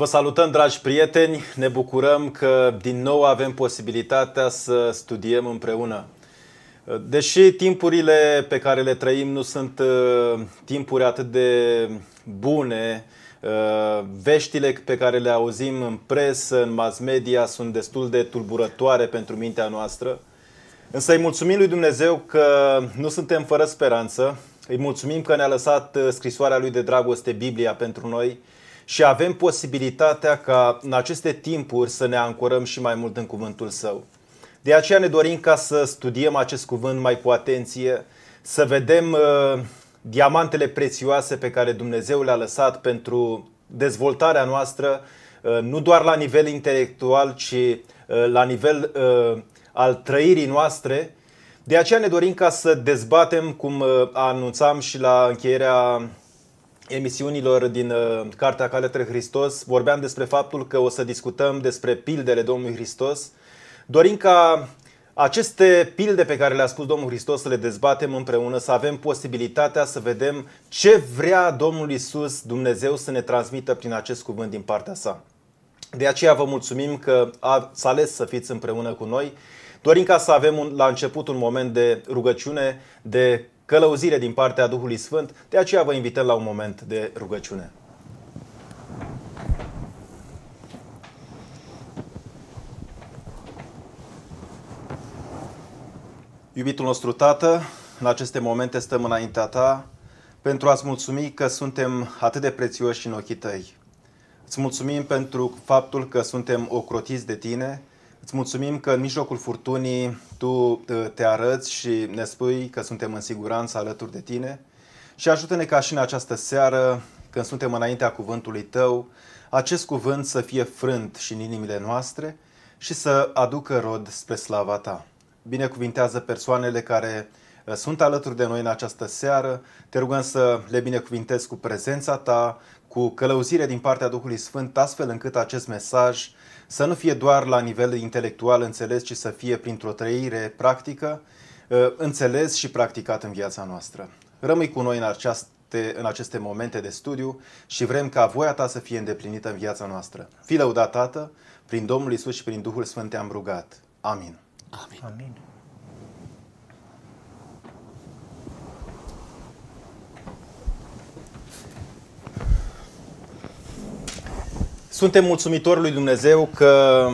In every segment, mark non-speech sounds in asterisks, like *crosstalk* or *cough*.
Vă salutăm, dragi prieteni! Ne bucurăm că din nou avem posibilitatea să studiem împreună. Deși timpurile pe care le trăim nu sunt uh, timpuri atât de bune, uh, veștile pe care le auzim în presă, în mass media, sunt destul de tulburătoare pentru mintea noastră. Însă îi mulțumim lui Dumnezeu că nu suntem fără speranță. Îi mulțumim că ne-a lăsat uh, scrisoarea lui de dragoste, Biblia, pentru noi și avem posibilitatea ca în aceste timpuri să ne ancorăm și mai mult în cuvântul său. De aceea ne dorim ca să studiem acest cuvânt mai cu atenție, să vedem uh, diamantele prețioase pe care Dumnezeu le-a lăsat pentru dezvoltarea noastră, uh, nu doar la nivel intelectual, ci uh, la nivel uh, al trăirii noastre. De aceea ne dorim ca să dezbatem, cum uh, anunțam și la încheierea emisiunilor din uh, Cartea Caletre Hristos vorbeam despre faptul că o să discutăm despre pildele Domnului Hristos. Dorim ca aceste pilde pe care le-a spus Domnul Hristos să le dezbatem împreună, să avem posibilitatea să vedem ce vrea Domnul Isus, Dumnezeu, să ne transmită prin acest cuvânt din partea sa. De aceea vă mulțumim că ați ales să fiți împreună cu noi. Dorim ca să avem un, la început un moment de rugăciune, de călăuzire din partea Duhului Sfânt, de aceea vă invităm la un moment de rugăciune. Iubitul nostru Tată, în aceste momente stăm înaintea Ta pentru a-ți mulțumi că suntem atât de prețioși în ochii Tăi. Îți mulțumim pentru faptul că suntem ocrotiți de Tine, Îți mulțumim că în mijlocul furtunii tu ă, te arăți și ne spui că suntem în siguranță alături de tine și ajută-ne ca și în această seară, când suntem înaintea cuvântului tău, acest cuvânt să fie frânt și în inimile noastre și să aducă rod spre slava ta. Binecuvintează persoanele care ă, sunt alături de noi în această seară. Te rugăm să le binecuvintezi cu prezența ta, cu călăuzire din partea Duhului Sfânt, astfel încât acest mesaj să nu fie doar la nivel intelectual înțeles, ci să fie printr-o trăire practică, ă, înțeles și practicat în viața noastră. Rămâi cu noi în aceste, în aceste momente de studiu și vrem ca voia ta să fie îndeplinită în viața noastră. Fii lăudat, Tată, prin Domnul Isus și prin Duhul Sfânt te-am rugat. Amin. Amin. Amin. Suntem mulțumitori lui Dumnezeu că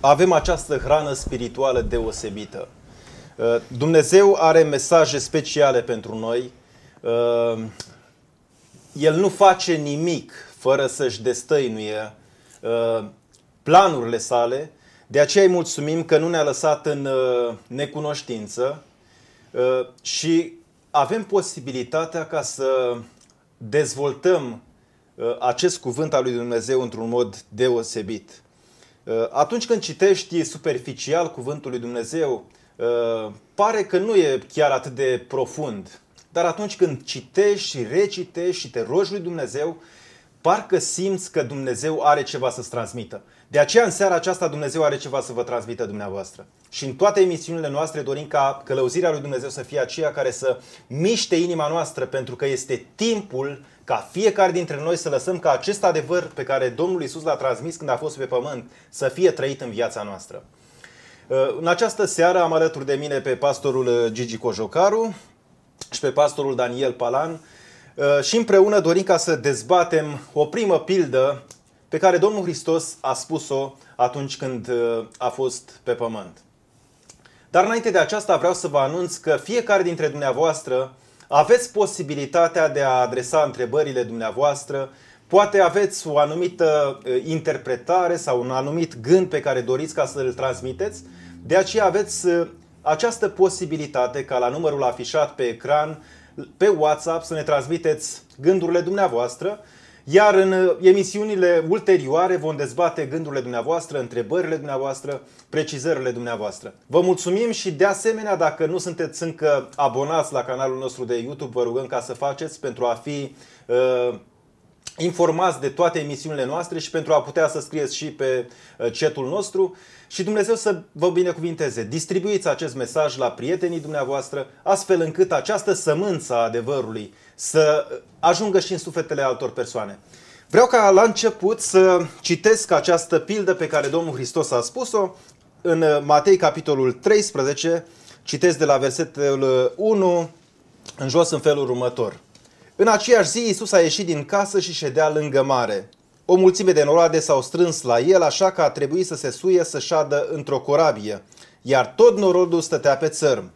avem această hrană spirituală deosebită. Uh, Dumnezeu are mesaje speciale pentru noi. Uh, El nu face nimic fără să-și destăinuie uh, planurile sale. De aceea îi mulțumim că nu ne-a lăsat în necunoștință și avem posibilitatea ca să dezvoltăm Uh, acest cuvânt al lui Dumnezeu într-un mod deosebit. Uh, atunci când citești superficial cuvântul lui Dumnezeu, uh, pare că nu e chiar atât de profund. Dar atunci când citești și recitești și te rogi lui Dumnezeu, parcă simți că Dumnezeu are ceva să-ți transmită. De aceea în seara aceasta Dumnezeu are ceva să vă transmită dumneavoastră. Și în toate emisiunile noastre dorim ca călăuzirea lui Dumnezeu să fie aceea care să miște inima noastră pentru că este timpul ca fiecare dintre noi să lăsăm ca acest adevăr pe care Domnul Isus l-a transmis când a fost pe pământ să fie trăit în viața noastră. Uh, în această seară am alături de mine pe pastorul uh, Gigi Cojocaru și pe pastorul Daniel Palan, Uh, și împreună dorim ca să dezbatem o primă pildă pe care Domnul Hristos a spus-o atunci când uh, a fost pe pământ. Dar înainte de aceasta vreau să vă anunț că fiecare dintre dumneavoastră aveți posibilitatea de a adresa întrebările dumneavoastră, poate aveți o anumită uh, interpretare sau un anumit gând pe care doriți ca să îl transmiteți, de aceea aveți această posibilitate ca la numărul afișat pe ecran pe WhatsApp să ne transmiteți gândurile dumneavoastră, iar în uh, emisiunile ulterioare vom dezbate gândurile dumneavoastră, întrebările dumneavoastră, precizările dumneavoastră. Vă mulțumim și de asemenea, dacă nu sunteți încă abonați la canalul nostru de YouTube, vă rugăm ca să faceți pentru a fi uh, informați de toate emisiunile noastre și pentru a putea să scrieți și pe uh, chatul nostru și Dumnezeu să vă binecuvinteze. Distribuiți acest mesaj la prietenii dumneavoastră, astfel încât această sămânță a adevărului să uh, ajungă și în sufletele altor persoane. Vreau ca la început să citesc această pildă pe care Domnul Hristos a spus-o în uh, Matei capitolul 13, citesc de la versetul 1 în jos în felul următor – în aceeași zi, Isus a ieșit din casă și ședea lângă mare. O mulțime de norade s-au strâns la el, așa că a trebuit să se suie să șadă într-o corabie, iar tot norodul stătea pe țărm.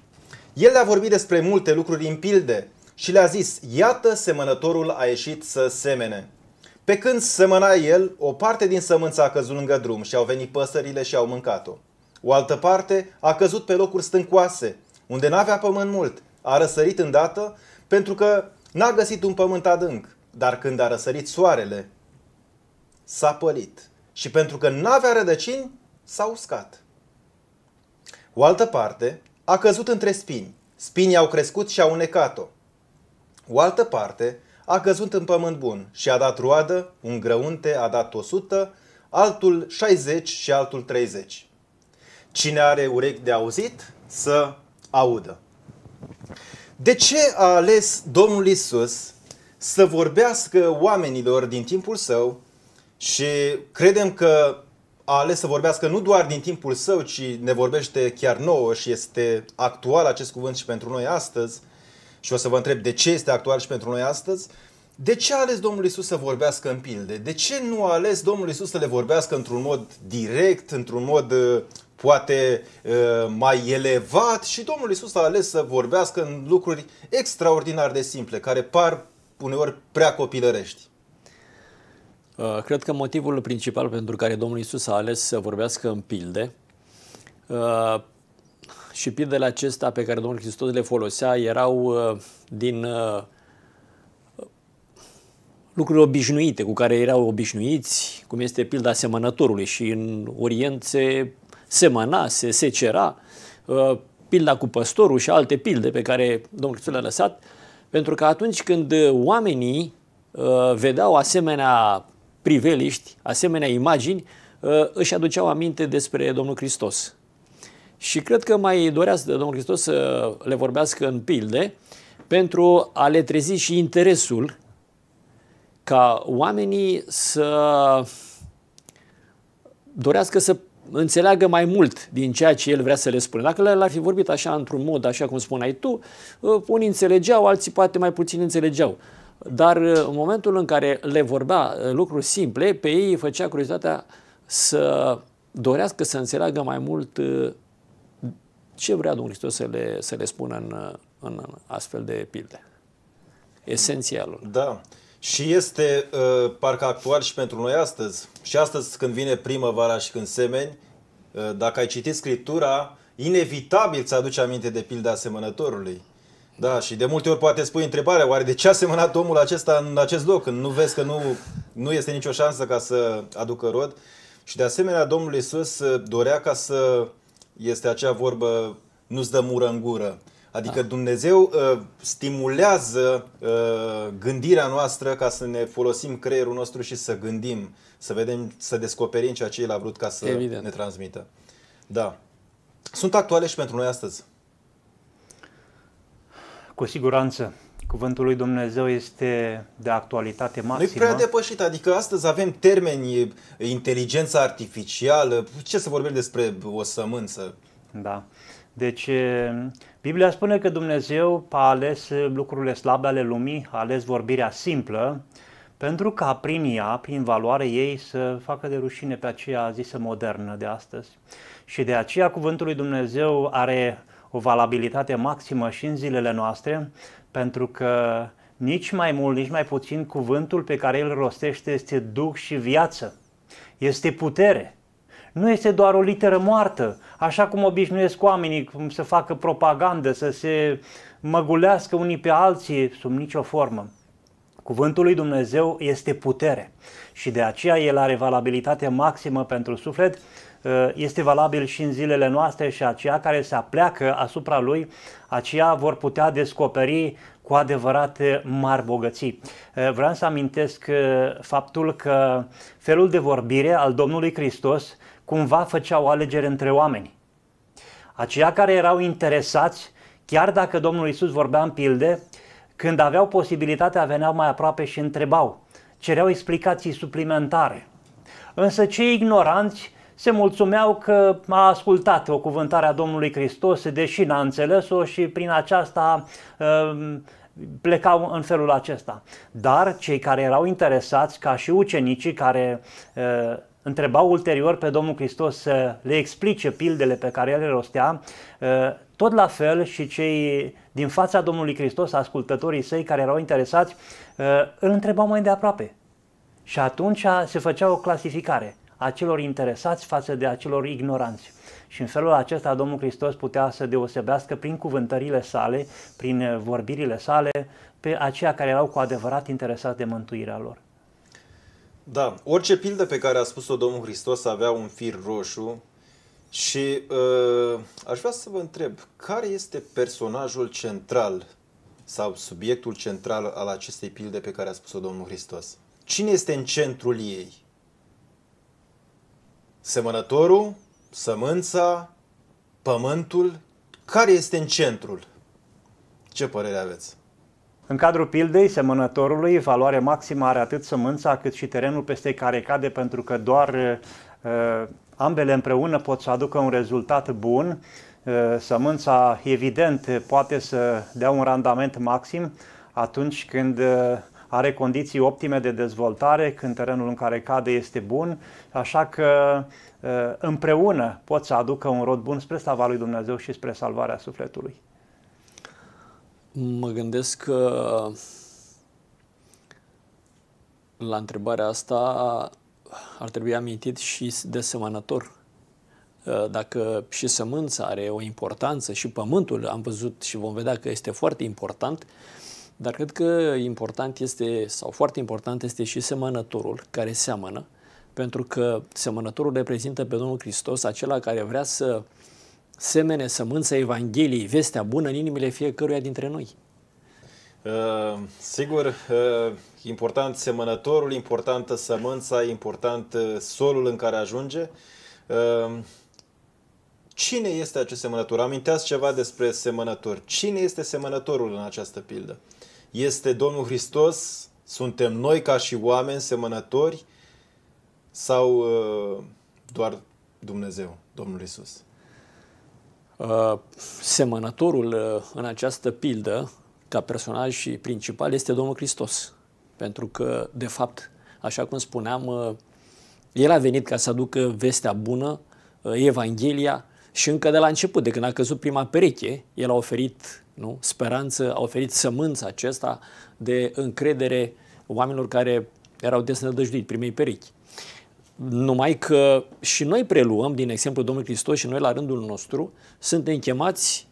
El le-a vorbit despre multe lucruri în pilde și le-a zis, iată semănătorul a ieșit să semene. Pe când semăna el, o parte din sămânța a căzut lângă drum și au venit păsările și au mâncat-o. O altă parte a căzut pe locuri stâncoase, unde n-avea pământ mult, a răsărit îndată pentru că N-a găsit un pământ adânc, dar când a răsărit soarele, s-a pălit și pentru că n-avea rădăcini, s-a uscat. O altă parte a căzut între spini. Spinii au crescut și au unecat-o. O altă parte a căzut în pământ bun și a dat roadă, un grăunte a dat 100, altul 60 și altul 30. Cine are urechi de auzit, să audă. De ce a ales Domnul Isus să vorbească oamenilor din timpul său și credem că a ales să vorbească nu doar din timpul său, ci ne vorbește chiar nouă și este actual acest cuvânt și pentru noi astăzi. Și o să vă întreb de ce este actual și pentru noi astăzi. De ce a ales Domnul Isus să vorbească în pilde? De ce nu a ales Domnul Isus să le vorbească într-un mod direct, într-un mod uh, poate mai elevat și Domnul Isus a ales să vorbească în lucruri extraordinar de simple, care par uneori prea copilărești. Uh, cred că motivul principal pentru care Domnul Isus a ales să vorbească în pilde uh, și pildele acestea pe care Domnul Hristos le folosea erau uh, din lucruri obișnuite, cu care erau obișnuiți, cum este pilda asemănătorului și în Orient se semăna, se secera, uh, pilda cu păstorul și alte pilde pe care Domnul Hristos le-a lăsat, pentru că atunci când oamenii uh, vedeau asemenea priveliști, asemenea imagini, uh, își aduceau aminte despre Domnul Hristos. Și cred că mai dorea să Domnul Hristos să le vorbească în pilde pentru a le trezi și interesul ca oamenii să dorească să înțeleagă mai mult din ceea ce el vrea să le spună. Dacă l-ar fi vorbit așa într-un mod, așa cum spuneai tu, uh, unii înțelegeau, alții poate mai puțin înțelegeau. Dar uh, în momentul în care le vorbea uh, lucruri simple, pe ei îi făcea curiozitatea să dorească să înțeleagă mai mult ce vrea Domnul Hristos să le, să le spună în, în astfel de pilde. Esențialul. Da. Și este uh, parcă actual și pentru noi astăzi. Și astăzi când vine primăvara și când semeni, uh, dacă ai citit Scriptura, inevitabil ți aduce aminte de pilda asemănătorului. Da, și de multe ori poate spui întrebarea, oare de ce a semănat omul acesta în acest loc, când nu vezi că nu, nu este nicio șansă ca să aducă rod? Și de asemenea, Domnul Isus ă, dorea ca să, este acea vorbă, nu-ți dă mură în gură. Adică da. Dumnezeu uh, stimulează uh, gândirea noastră ca să ne folosim creierul nostru și să gândim, să vedem, să descoperim ceea ce El a vrut ca să Evident. ne transmită. Da. Sunt actuale și pentru noi astăzi? Cu siguranță. Cuvântul lui Dumnezeu este de actualitate maximă. Nu prea depășit, adică astăzi avem termeni, inteligența artificială, ce să vorbim despre o sămânță? Da. Deci Biblia spune că Dumnezeu a ales eh, lucrurile slabe ale lumii, a ales vorbirea simplă, pentru ca prin ea, prin valoarea ei, să facă de rușine pe aceea zisă modernă de astăzi. Și de aceea cuvântul lui Dumnezeu are o valabilitate maximă și în zilele noastre, pentru că nici mai mult, nici mai puțin cuvântul pe care îl rostește este duc și viață. Este putere nu este doar o literă moartă, așa cum obișnuiesc oamenii cum să facă propagandă, să se măgulească unii pe alții sub nicio formă. Cuvântul lui Dumnezeu este putere și de aceea el are valabilitate maximă pentru suflet, ă, este valabil și în zilele noastre și aceia care se apleacă asupra lui, aceia vor putea descoperi cu adevărat mari bogății. Ă, vreau să amintesc ă, faptul că felul de vorbire al Domnului Hristos cumva făcea o alegere între oameni. Aceia care erau interesați, chiar dacă Domnul Isus vorbea în pilde, când aveau posibilitatea, veneau mai aproape și întrebau, cereau explicații suplimentare. Însă cei ignoranți se mulțumeau că a ascultat o cuvântare a Domnului Hristos, deși n-a înțeles-o și prin aceasta uh, plecau în felul acesta. Dar cei care erau interesați, ca și ucenicii care uh, întrebau ulterior pe Domnul Hristos să le explice pildele pe care el le rostea, ă, tot la fel și cei din fața Domnului Hristos, ascultătorii săi care erau interesați, ă, îl întrebau mai de aproape. Și atunci se făcea o clasificare a celor interesați față de acelor ignoranți. Și în felul acesta Domnul Hristos putea să deosebească prin cuvântările sale, prin vorbirile sale, pe aceia care erau cu adevărat interesați de mântuirea lor. Da, orice pildă pe care a spus-o Domnul Hristos avea un fir roșu și uh, aș vrea să vă întreb, care este personajul central sau subiectul central al acestei pilde pe care a spus-o Domnul Hristos? Cine este în centrul ei? Semănătorul? Sămânța? Pământul? Care este în centrul? Ce părere aveți? În cadrul pildei semănătorului, valoare maximă are atât sămânța cât și terenul peste care cade, pentru că doar uh, ambele împreună pot să aducă un rezultat bun. Uh, sămânța, evident, poate să dea un randament maxim atunci când uh, are condiții optime de dezvoltare, când terenul în care cade este bun, așa că uh, împreună pot să aducă un rod bun spre slava lui Dumnezeu și spre salvarea sufletului. Mă gândesc că la întrebarea asta ar trebui amintit și de semănător. Uh, dacă și sămânța are o importanță și pământul, am văzut și vom vedea că este foarte important, dar cred că important este, sau foarte important este și semănătorul care seamănă, pentru că semănătorul reprezintă pe Domnul Hristos, acela care vrea să uh, semene, sămânța Evangheliei, vestea bună în inimile fiecăruia dintre noi. Uh, sigur, uh, important semănătorul, importantă sămânța, important uh, solul în care ajunge. Uh, cine este acest semănător? Aminteați ceva despre semănător. Cine este semănătorul în această pildă? Este Domnul Hristos? Suntem noi ca și oameni semănători? Sau uh, doar Dumnezeu, Domnul Isus? semănătorul uh, în această pildă, ca personaj principal, este Domnul Hristos. Pentru că, de fapt, așa cum spuneam, uh, el a venit ca să aducă vestea bună, uh, Evanghelia, și încă de la început, de când a căzut prima pereche, el a oferit nu, speranță, a oferit sămânța acesta de încredere oamenilor care erau desnădăjduit primei perechi. Numai că și noi preluăm din exemplu Domnului Hristos și noi la rândul nostru suntem chemați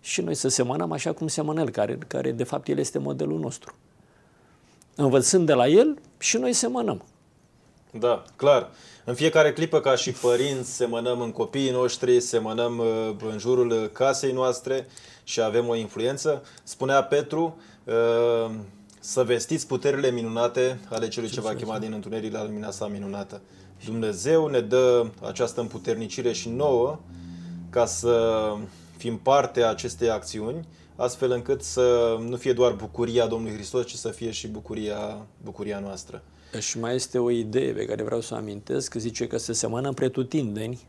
și noi să semănăm așa cum semănă El, care, care de fapt El este modelul nostru. Învățând de la El și noi semănăm. Da, clar. În fiecare clipă, ca și părinți, semănăm în copiii noștri, semănăm uh, în jurul casei noastre și avem o influență. Spunea Petru, uh, să vestiți puterile minunate ale celui ce, va chema din întuneric la lumina sa minunată. Dumnezeu ne dă această împuternicire și nouă ca să fim parte a acestei acțiuni, astfel încât să nu fie doar bucuria Domnului Hristos, ci să fie și bucuria, bucuria noastră. Și mai este o idee pe care vreau să o amintesc, că zice că se semănă pretutindeni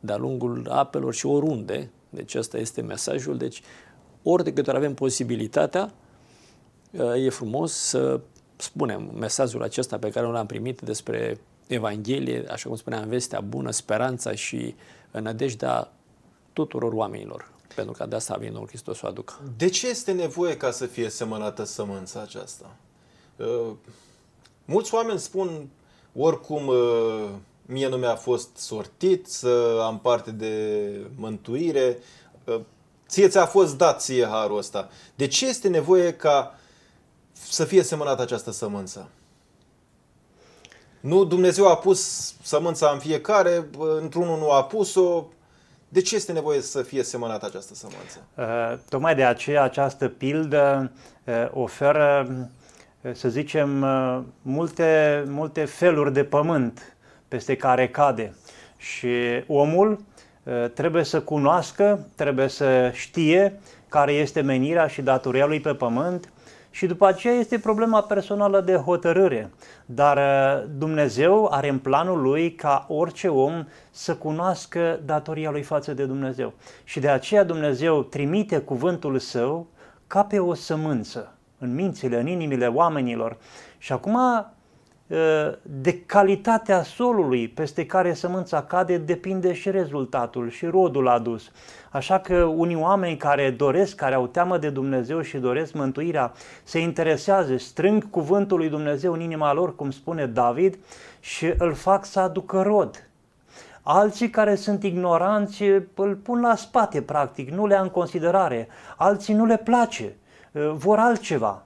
de-a lungul apelor și oriunde, deci asta este mesajul, deci ori de câte ori avem posibilitatea, e frumos să spunem mesajul acesta pe care l-am primit despre Evanghelie, așa cum spuneam, vestea bună, speranța și nădejdea tuturor oamenilor. Pentru că de asta vine Domnul Hristos o aducă. De ce este nevoie ca să fie semănată sămânța aceasta? Uh, mulți oameni spun, oricum uh, mie nu mi-a fost sortit să am parte de mântuire, uh, ție ți-a fost dat ție harul ăsta. De ce este nevoie ca să fie semănată această sămânță. Nu, Dumnezeu a pus sămânța în fiecare, într-unul nu a pus-o. De ce este nevoie să fie semănată această sămânță? Uh, tocmai de aceea această pildă uh, oferă, uh, să zicem, uh, multe, multe feluri de pământ peste care cade. Și omul uh, trebuie să cunoască, trebuie să știe care este menirea și datoria lui pe pământ, și după aceea este problema personală de hotărâre. Dar uh, Dumnezeu are în planul lui ca orice om să cunoască datoria lui față de Dumnezeu. Și de aceea Dumnezeu trimite cuvântul său ca pe o sămânță în mințile, în inimile oamenilor. Și acum Eh, de calitatea solului peste care sămânța cade depinde și rezultatul și rodul adus. Așa că unii oameni care doresc, care au teamă de Dumnezeu și doresc mântuirea, se interesează, strâng cuvântul lui Dumnezeu în inima lor, cum spune David, și îl fac să aducă rod. Alții care sunt ignoranți îl pun la spate, practic, nu le a în considerare. Alții nu le place, eh, vor altceva.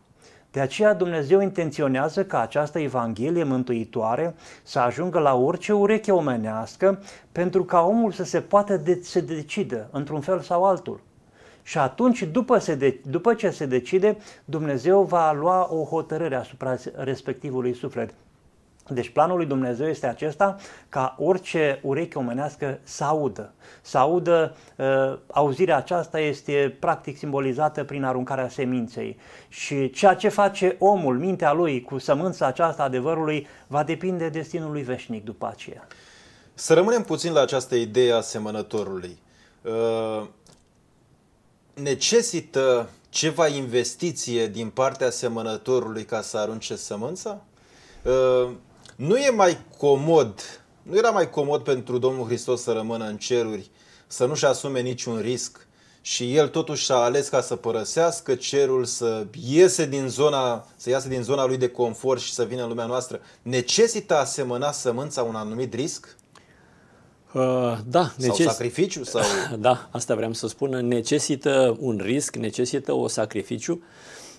De aceea Dumnezeu intenționează ca această Evanghelie mântuitoare să ajungă la orice ureche omenească pentru ca omul să se poată de- să decidă într-un fel sau altul. Și atunci, după, se de- după ce se decide, Dumnezeu va lua o hotărâre asupra respectivului suflet. Deci planul lui Dumnezeu este acesta ca orice ureche omenească să audă. Să audă, uh, auzirea aceasta este practic simbolizată prin aruncarea seminței și ceea ce face omul, mintea lui cu sămânța aceasta adevărului va depinde destinul lui veșnic după aceea. Să rămânem puțin la această idee a semănătorului. Uh, necesită ceva investiție din partea semănătorului ca să arunce sămânța? Uh, nu e mai comod, nu era mai comod pentru Domnul Hristos să rămână în ceruri, să nu-și asume niciun risc și el totuși a ales ca să părăsească cerul, să iese din zona, să iasă din zona lui de confort și să vină în lumea noastră. Necesită asemăna sămânța un anumit risc? Uh, da, sau Sau sacrificiu? Sau... *laughs* Da, asta vreau să spun. Necesită un risc, necesită o sacrificiu,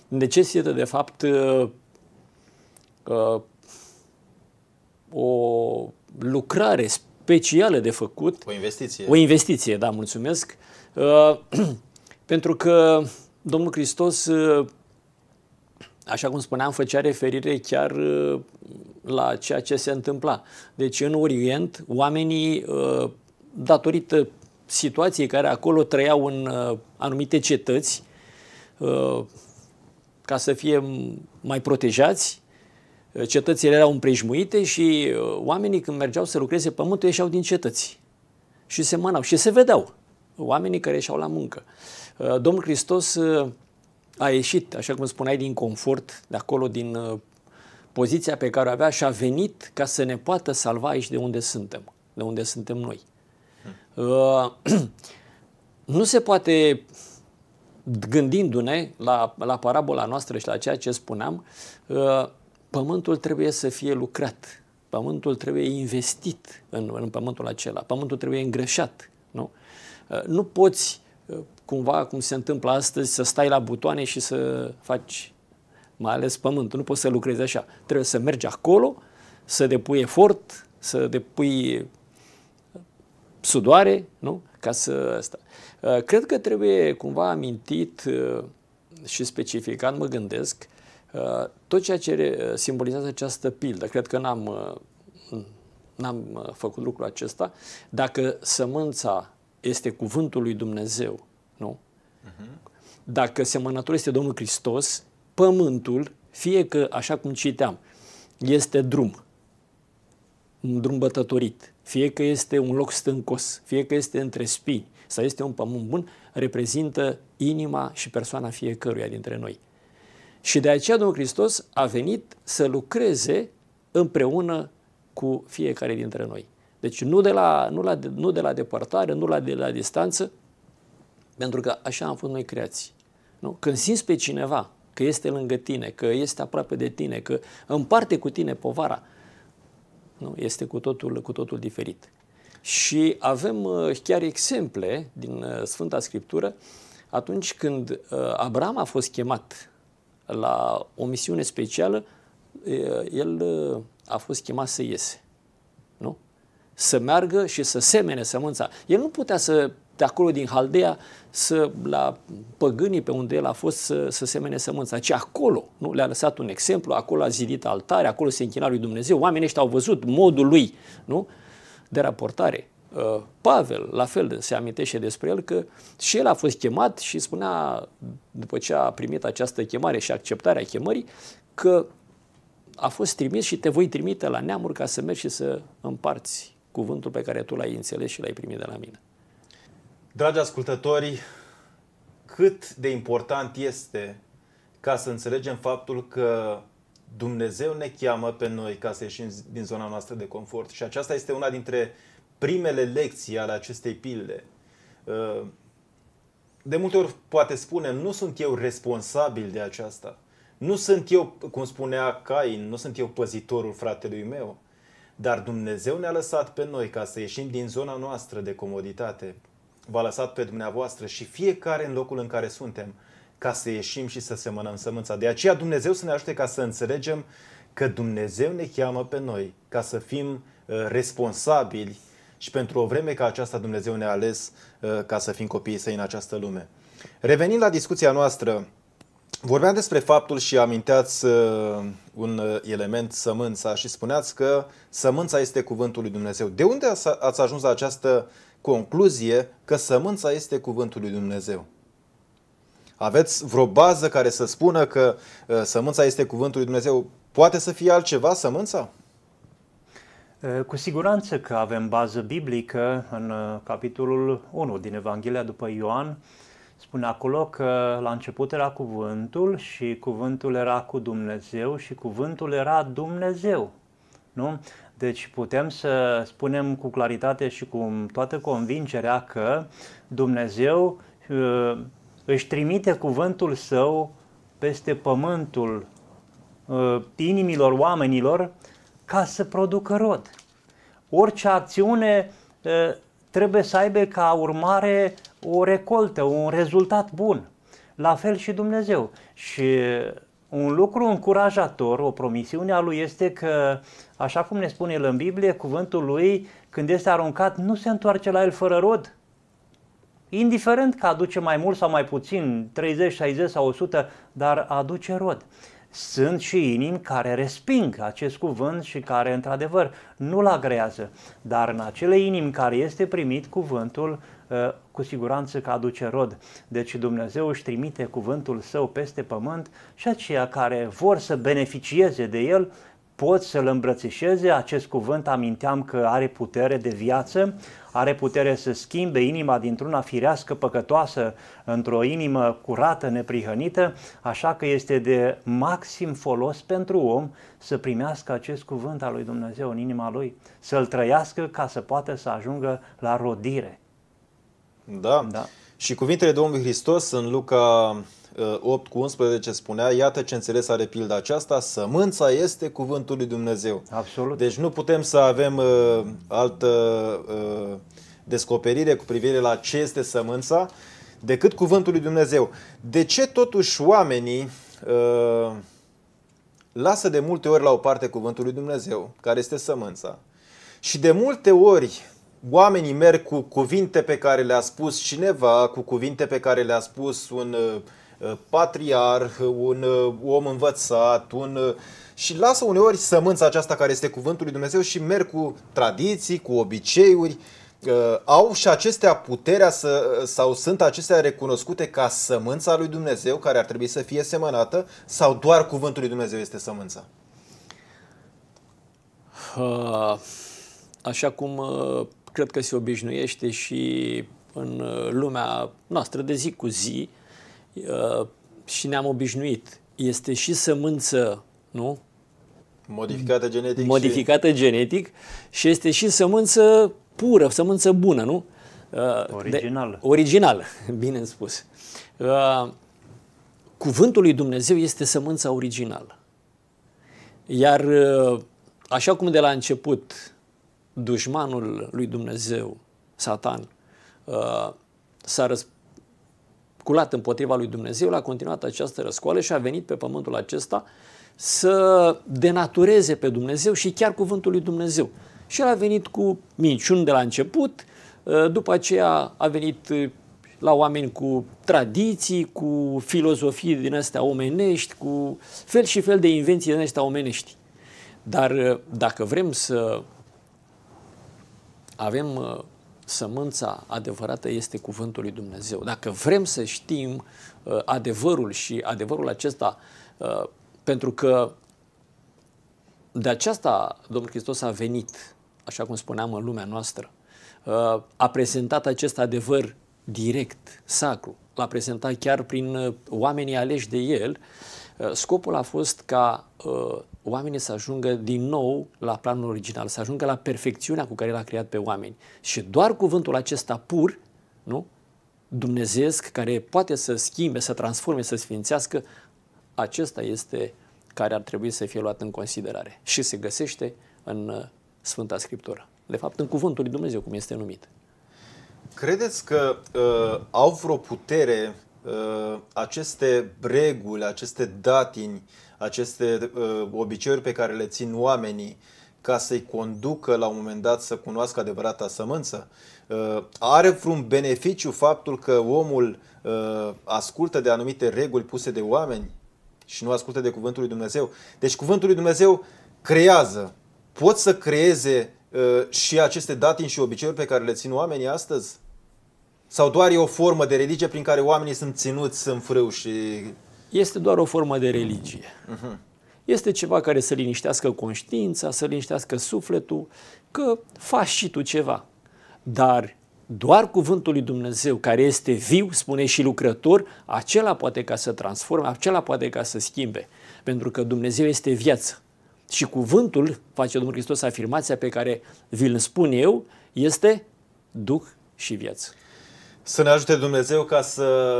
necesită de fapt uh, uh o lucrare specială de făcut. O investiție. O investiție, da, mulțumesc. Uh, *clears throat* pentru că Domnul Hristos, uh, așa cum spuneam, făcea referire chiar uh, la ceea ce se întâmpla. Deci în Orient, oamenii, datorită situației care acolo trăiau în anumite cetăți, ca să fie mai protejați, cetățile erau împrejmuite și uh, oamenii când mergeau să lucreze pământul ieșeau din cetăți și se mânau și se vedeau oamenii care ieșeau la muncă. Uh, Domnul Hristos uh, a ieșit, așa cum spuneai, din confort, de acolo, din poziția pe care o avea și a venit ca să ne poată salva aici de unde suntem, de unde suntem noi. Hmm. *clears throat* Nu se poate, gândindu-ne la, la parabola noastră și la ceea ce spuneam, pământul trebuie să fie lucrat, pământul trebuie investit în, în pământul acela, pământul trebuie îngreșat. Nu, uh, nu poți uh, cumva, cum se întâmplă astăzi, să stai la butoane și să faci, mai ales pământul, nu poți să lucrezi așa. Trebuie să mergi acolo, să depui efort, să depui uh, sudoare, nu? Ca să asta. Cred că trebuie cumva amintit și specificat, mă gândesc, Uh, tot ceea ce uh, simbolizează această pildă, cred că n-am, uh, n-am făcut lucrul acesta, dacă sămânța este cuvântul lui Dumnezeu, nu? Mhm. Dacă semănătorul este Domnul Hristos, pământul, fie că, așa cum citeam, este drum, un drum bătătorit, fie că este un loc stâncos, fie că este între spini sau este un pământ bun, reprezintă inima și persoana fiecăruia dintre noi. Și de aceea Domnul Hristos a venit să lucreze împreună cu fiecare dintre noi. Deci nu de la, nu la, nu de la depărtare, nu la, de la distanță, pentru că așa am fost noi creați. Nu? Când simți pe cineva că este lângă tine, că este aproape de tine, că împarte cu tine povara, nu? este cu totul, cu totul diferit. Și avem uh, chiar exemple din uh, Sfânta Scriptură atunci când uh, Abraham a fost chemat la o misiune specială, el a fost chemat să iese. Nu? Să meargă și să semene sămânța. El nu putea să, de acolo din Haldea, să la păgânii pe unde el a fost să, să semene sămânța, ci acolo, nu? Le-a lăsat un exemplu, acolo a zidit altare, acolo se închina lui Dumnezeu, oamenii ăștia au văzut modul lui, nu? De raportare. Uh, Pavel, la fel, se amintește despre el că și el a fost chemat și spunea, după ce a primit această chemare și acceptarea chemării, că a fost trimis și te voi trimite la neamuri ca să mergi și să împarți cuvântul pe care tu l-ai înțeles și l-ai primit de la mine. Dragi ascultători, cât de important este ca să înțelegem faptul că Dumnezeu ne cheamă pe noi ca să ieșim din zona noastră de confort. Și aceasta este una dintre primele lecții ale acestei pilde. Uh, de multe ori poate spunem, nu sunt eu responsabil de aceasta. Nu sunt eu, cum spunea Cain, nu sunt eu păzitorul fratelui meu. Dar Dumnezeu ne-a lăsat pe noi ca să ieșim din zona noastră de comoditate. V-a lăsat pe dumneavoastră și fiecare în locul în care suntem ca să ieșim și să semănăm sămânța. De aceea Dumnezeu să ne ajute ca să înțelegem că Dumnezeu ne cheamă pe noi ca să fim uh, responsabili și pentru o vreme ca aceasta Dumnezeu ne-a ales uh, ca să fim copiii săi în această lume. Revenind la discuția noastră, vorbeam despre faptul și aminteați uh, un uh, element sămânța și spuneați că sămânța este cuvântul lui Dumnezeu. De unde ați ajuns la această concluzie că sămânța este cuvântul lui Dumnezeu? Aveți vreo bază care să spună că sămânța este cuvântul lui Dumnezeu? Poate să fie altceva sămânța? Eh, cu siguranță că avem bază biblică în eh, capitolul 1 din Evanghelia după Ioan. Spune acolo că la început era cuvântul și cuvântul era cu Dumnezeu și cuvântul era Dumnezeu. Nu? Deci putem să spunem cu claritate și cu toată convingerea că Dumnezeu eh, își trimite cuvântul său peste pământul inimilor oamenilor ca să producă rod. Orice acțiune trebuie să aibă ca urmare o recoltă, un rezultat bun. La fel și Dumnezeu. Și un lucru încurajator, o promisiune a lui este că, așa cum ne spune el în Biblie, cuvântul lui, când este aruncat, nu se întoarce la el fără rod. Indiferent că aduce mai mult sau mai puțin, 30, 60 sau 100, dar aduce rod sunt și inimi care resping acest cuvânt și care, într-adevăr, nu-l agrează. Dar în acele inimi care este primit cuvântul, ă, cu siguranță că aduce rod. Deci Dumnezeu își trimite cuvântul său peste pământ și aceia care vor să beneficieze de el pot să-l îmbrățișeze. Acest cuvânt aminteam că are putere de viață, are putere să schimbe inima dintr-una firească păcătoasă într-o inimă curată, neprihănită, așa că este de maxim folos pentru om să primească acest cuvânt al lui Dumnezeu în inima lui, să-l trăiască ca să poată să ajungă la rodire. Da. da. Și cuvintele Domnului Hristos în Luca 8 uh, cu 11 spunea, iată ce înțeles are pilda aceasta, sămânța este cuvântul lui Dumnezeu. Absolut. Deci nu putem să avem uh, altă uh, descoperire cu privire la ce este sămânța decât cuvântul lui Dumnezeu. De ce totuși oamenii uh, lasă de multe ori la o parte cuvântul lui Dumnezeu, care este sămânța, și de multe ori oamenii merg cu cuvinte pe care le-a spus cineva, cu cuvinte pe care le-a spus un uh, Uh, patriarh, un uh, om învățat, un uh, și lasă uneori sămânța aceasta care este cuvântul lui Dumnezeu și merg cu tradiții, cu obiceiuri, au și acestea puterea să, sau sunt acestea recunoscute ca sămânța lui Dumnezeu care ar trebui să fie semănată sau doar cuvântul lui Dumnezeu este sămânța? Așa cum cred că se obișnuiește și în lumea noastră de zi cu zi, și ne-am obișnuit. Este și sămânță, nu? Modificată genetic. Modificată și... genetic și este și sămânță pură, sămânță bună, nu? Original. Uh, de, original, *laughs* bine spus. Uh, cuvântul lui Dumnezeu este sămânța originală. Iar uh, așa cum de la început dușmanul lui Dumnezeu, Satan, s-a răspuns culat împotriva lui Dumnezeu, a continuat această răscoală și a venit pe pământul acesta să denatureze pe Dumnezeu și chiar cuvântul lui Dumnezeu. Și el a venit cu minciuni de la început, ă, după aceea a venit ă, la oameni cu tradiții, cu filozofii din astea omenești, cu fel și fel de invenții din astea omenești. Dar ă, dacă vrem să avem sămânța adevărată este cuvântul lui Dumnezeu. Dacă vrem să știm uh, adevărul și adevărul acesta, uh, pentru că de aceasta Domnul Hristos a venit, așa cum spuneam, în lumea noastră, uh, a prezentat acest adevăr direct, sacru, l-a prezentat chiar prin uh, oamenii aleși de el Uh, scopul a fost ca uh, oamenii să ajungă din nou la planul original, să ajungă la perfecțiunea cu care l-a creat pe oameni. Și doar cuvântul acesta pur, nu? Dumnezeesc, care poate să schimbe, să transforme, să sfințească, acesta este care ar trebui să fie luat în considerare și se găsește în uh, Sfânta Scriptură. De fapt, în Cuvântul lui Dumnezeu, cum este numit. Credeți că uh, au vreo putere Uh, aceste reguli, aceste datini, aceste uh, obiceiuri pe care le țin oamenii ca să-i conducă la un moment dat să cunoască adevărata sămânță? Uh, are vreun beneficiu faptul că omul ascultă de anumite reguli puse de oameni și nu ascultă de Cuvântul lui Dumnezeu? Deci Cuvântul lui Dumnezeu creează. Pot să creeze și aceste datini și obiceiuri pe care le țin oamenii astăzi? Sau doar e o formă de religie prin care oamenii sunt ținuți în frâu și... Este doar o formă de religie. Uh-huh. Este ceva care să liniștească conștiința, să liniștească sufletul, că faci și tu ceva. Dar doar cuvântul lui Dumnezeu care este viu, spune și lucrător, acela poate ca să transforme, acela poate ca să schimbe. Pentru că Dumnezeu este viață. Și cuvântul, face Domnul Hristos afirmația pe care vi-l spun eu, este Duh și viață. Să ne ajute Dumnezeu ca să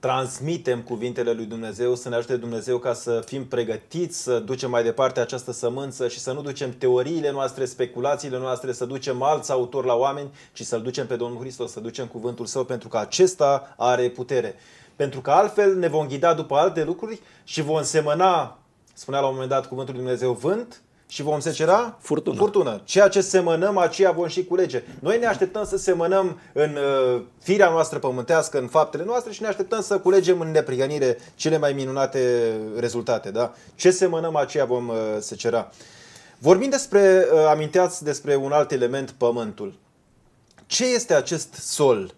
transmitem cuvintele lui Dumnezeu, să ne ajute Dumnezeu ca să fim pregătiți să ducem mai departe această sămânță și să nu ducem teoriile noastre, speculațiile noastre, să ducem alți autori la oameni, ci să-L ducem pe Domnul Hristos, să ducem cuvântul Său, pentru că acesta are putere. Pentru că altfel ne vom ghida după alte lucruri și vom semăna, spunea la un moment dat cuvântul lui Dumnezeu, vânt și vom secera furtună. furtună. Ceea ce semănăm, aceea vom și culege. Noi ne așteptăm să semănăm în uh, firea noastră pământească, în faptele noastre și ne așteptăm să culegem în neprihănire cele mai minunate rezultate. Da? Ce semănăm, aceea vom uh, secera. Vorbim despre, uh, aminteați despre un alt element, pământul. Ce este acest sol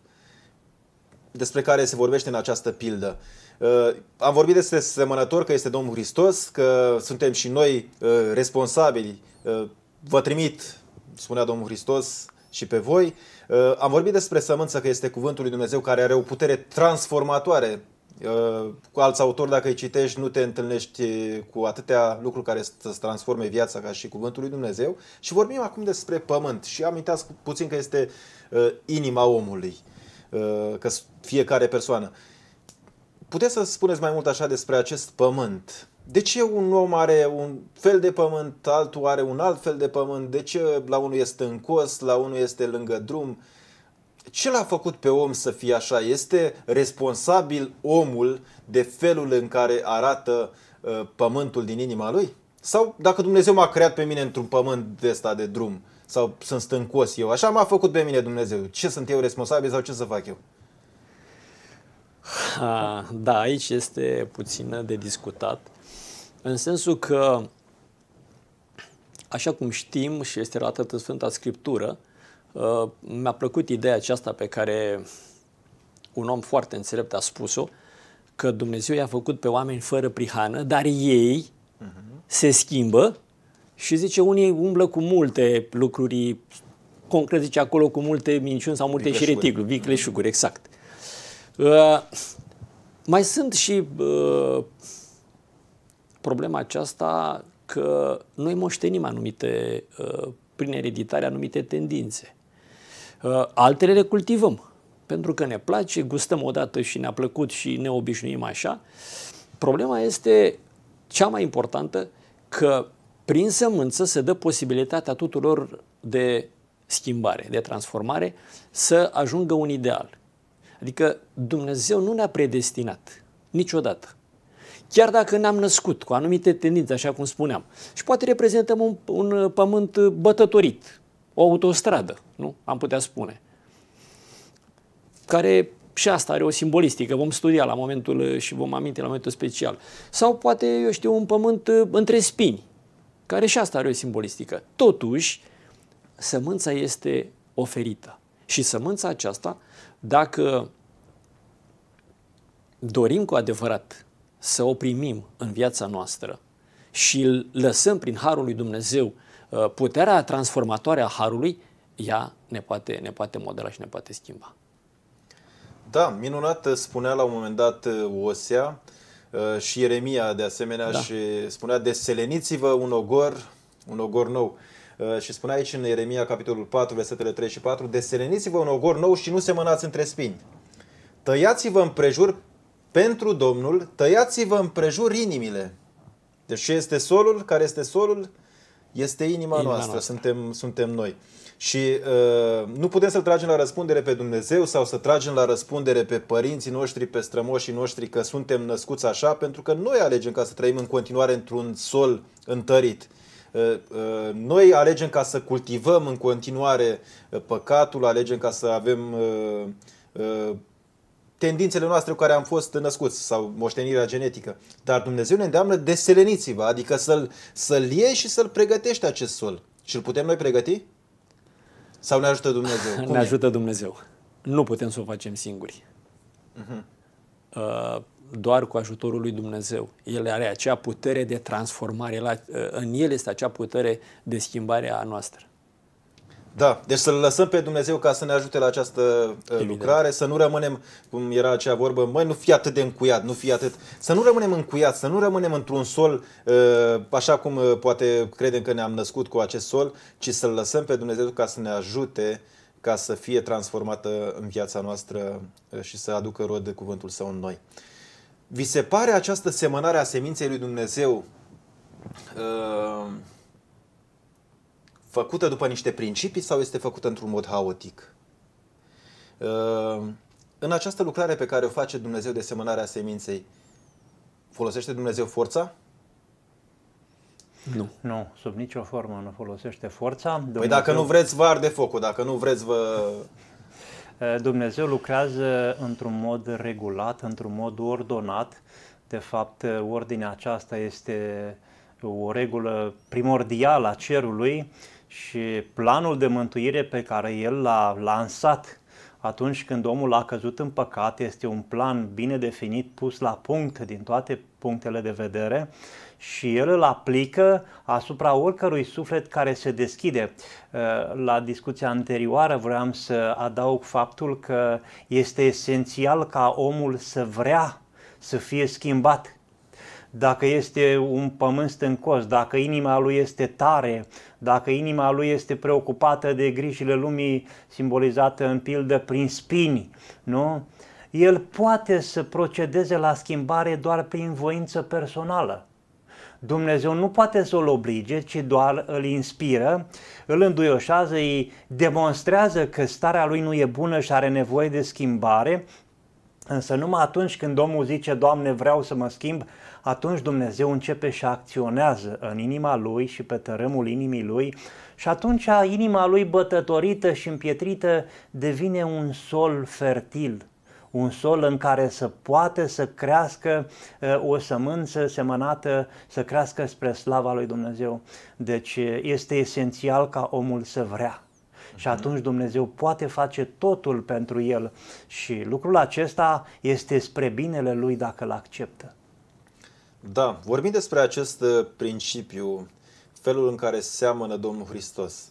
despre care se vorbește în această pildă? Uh, Uh, am vorbit despre semănător că este Domnul Hristos, că suntem și noi uh, responsabili. Uh, vă trimit, spunea Domnul Hristos, și pe voi. Am vorbit despre sămânță că este cuvântul lui Dumnezeu care are o putere transformatoare. Cu alți autori, dacă îi citești, nu te întâlnești cu atâtea lucruri care să transforme viața ca și cuvântul lui Dumnezeu. Și vorbim acum despre pământ și aminteați puțin că este inima omului, că fiecare persoană. Puteți să spuneți mai mult așa despre acest pământ? De ce un om are un fel de pământ, altul are un alt fel de pământ? De ce la unul este cos, la unul este lângă drum? Ce l-a făcut pe om să fie așa? Este responsabil omul de felul în care arată uh, pământul din inima lui? Sau dacă Dumnezeu m-a creat pe mine într-un pământ de ăsta de drum sau sunt stâncos eu, așa m-a făcut pe mine Dumnezeu, ce sunt eu responsabil sau ce să fac eu? Da, aici este puțină de discutat, în sensul că, așa cum știm și este relatat în Sfânta Scriptură, mi-a plăcut ideea aceasta pe care un om foarte înțelept a spus-o, că Dumnezeu i-a făcut pe oameni fără prihană, dar ei uh-huh. se schimbă și zice, unii umblă cu multe lucruri concret, zice acolo, cu multe minciuni sau multe vicleșuguri. și reticuri, mhm. vicleșuguri, exact. Uh, mai sunt și uh, problema aceasta că noi moștenim anumite, uh, prin ereditare, anumite tendințe. Uh, altele le cultivăm pentru că ne place, gustăm odată și ne-a plăcut și ne obișnuim așa. Problema este cea mai importantă că prin sămânță se dă posibilitatea tuturor de schimbare, de transformare, să ajungă un ideal. Adică Dumnezeu nu ne-a predestinat niciodată. Chiar dacă ne-am născut cu anumite tendințe, așa cum spuneam, și poate reprezentăm un, un pământ bătătorit, o autostradă, nu? Am putea spune. Care și asta are o simbolistică, vom studia la momentul uh, și vom aminti la momentul special. Sau poate, eu știu, un pământ uh, între spini, care și asta are o simbolistică. Totuși, sămânța este oferită. Și sămânța aceasta, dacă dorim cu adevărat să o primim în viața noastră și îl lăsăm prin Harul lui Dumnezeu uh, puterea transformatoare a Harului, ea ne poate, ne poate modela și ne poate schimba. Da, minunat uh, spunea la un moment dat uh, Osea și Ieremia de asemenea da. și spunea deseleniți-vă un ogor, un ogor nou. Uh, și spune aici în Ieremia, capitolul 4, versetele 3 și 4, Deseleniți-vă un ogor nou și nu semănați între spini. Tăiați-vă împrejur pentru Domnul, tăiați-vă împrejur inimile. Deci ce este solul? Care este solul? Este inima, inima noastră, noastră. Suntem, suntem noi. Și uh, nu putem să-L tragem la răspundere pe Dumnezeu sau să tragem la răspundere pe părinții noștri, pe strămoșii noștri că suntem născuți așa, pentru că noi alegem ca să trăim în continuare într-un sol întărit. Uh, uh, noi alegem ca să cultivăm în continuare uh, păcatul, alegem ca să avem tendințele noastre cu care am fost născuți sau moștenirea genetică. Dar Dumnezeu ne îndeamnă deseleniți-vă, adică să-l, să-l iei și să-l pregătești acest sol. Și îl putem noi pregăti? Sau ne ajută Dumnezeu? Cum ne e? ajută Dumnezeu. Nu putem să o facem singuri. Uh-huh. Uh, doar cu ajutorul lui Dumnezeu. El are acea putere de transformare, ă, în el este acea putere de schimbare a noastră. Da, deci să-L lăsăm pe Dumnezeu ca să ne ajute la această ă, Evident. lucrare, să nu rămânem, cum era acea vorbă, măi, nu fi atât de încuiat, nu fi atât, să nu rămânem încuiat, să nu rămânem într-un sol, ă, așa cum poate credem că ne-am născut cu acest sol, ci să-L lăsăm pe Dumnezeu ca să ne ajute ca să fie transformată în viața noastră și să aducă rod de cuvântul Său în noi. Vi se pare această semănare a seminței lui Dumnezeu uh, făcută după niște principii sau este făcută într-un mod haotic? Uh, în această lucrare pe care o face Dumnezeu de a seminței, folosește Dumnezeu forța? Nu. Nu, sub nicio formă nu folosește forța. Dumnezeu... Păi dacă nu vreți, vă arde focul. Dacă nu vreți, vă... Eh, Dumnezeu lucrează într-un mod regulat, într-un mod ordonat. De fapt, eh, ordinea aceasta este o regulă primordială a cerului și planul de mântuire pe care el l-a lansat atunci când omul a căzut în păcat este un plan bine definit, pus la punct din toate punctele de vedere și el îl aplică asupra oricărui suflet care se deschide. Uh, la discuția anterioară vreau să adaug faptul că este esențial ca omul să vrea să fie schimbat, dacă este un pământ stâncos, dacă inima lui este tare, dacă inima lui este preocupată de grijile lumii simbolizată în pildă prin spini, nu? El poate să procedeze la schimbare doar prin voință personală. Dumnezeu nu poate să-l oblige, ci doar îl inspiră, îl înduioșează, îi demonstrează că starea lui nu e bună și are nevoie de schimbare, însă numai atunci când omul zice, Doamne, vreau să mă schimb, atunci Dumnezeu începe și acționează în inima lui și pe tărâmul inimii lui și atunci inima lui bătătorită și împietrită devine un sol fertil un sol în care să poate să crească uh, o sămânță semănată, să crească spre slava lui Dumnezeu. Deci uh, este esențial ca omul să vrea. Și mhm. atunci Dumnezeu poate face totul pentru el și lucrul acesta este spre binele lui dacă îl acceptă. Da, vorbim despre acest uh, principiu, felul în care seamănă Domnul Hristos